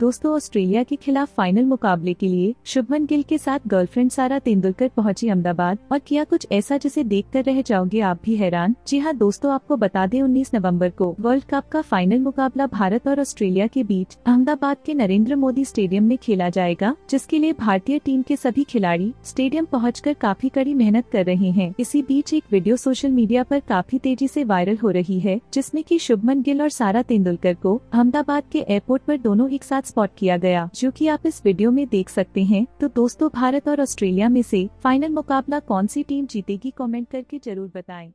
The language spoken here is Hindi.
दोस्तों ऑस्ट्रेलिया के खिलाफ फाइनल मुकाबले के लिए शुभमन गिल के साथ गर्लफ्रेंड सारा तेंदुलकर पहुंची अहमदाबाद और किया कुछ ऐसा जिसे देख कर रह जाओगे आप भी हैरान जी हाँ दोस्तों आपको बता दें 19 नवंबर को वर्ल्ड कप का फाइनल मुकाबला भारत और ऑस्ट्रेलिया के बीच अहमदाबाद के नरेंद्र मोदी स्टेडियम में खेला जाएगा जिसके लिए भारतीय टीम के सभी खिलाड़ी स्टेडियम पहुँच काफी कड़ी मेहनत कर रहे हैं इसी बीच एक वीडियो सोशल मीडिया आरोप काफी तेजी ऐसी वायरल हो रही है जिसमे की शुभमन गिल और सारा तेंदुलकर को अहमदाबाद के एयरपोर्ट आरोप दोनों एक साथ स्पॉट किया गया जो कि आप इस वीडियो में देख सकते हैं तो दोस्तों भारत और ऑस्ट्रेलिया में से फाइनल मुकाबला कौन सी टीम जीतेगी कमेंट करके जरूर बताएं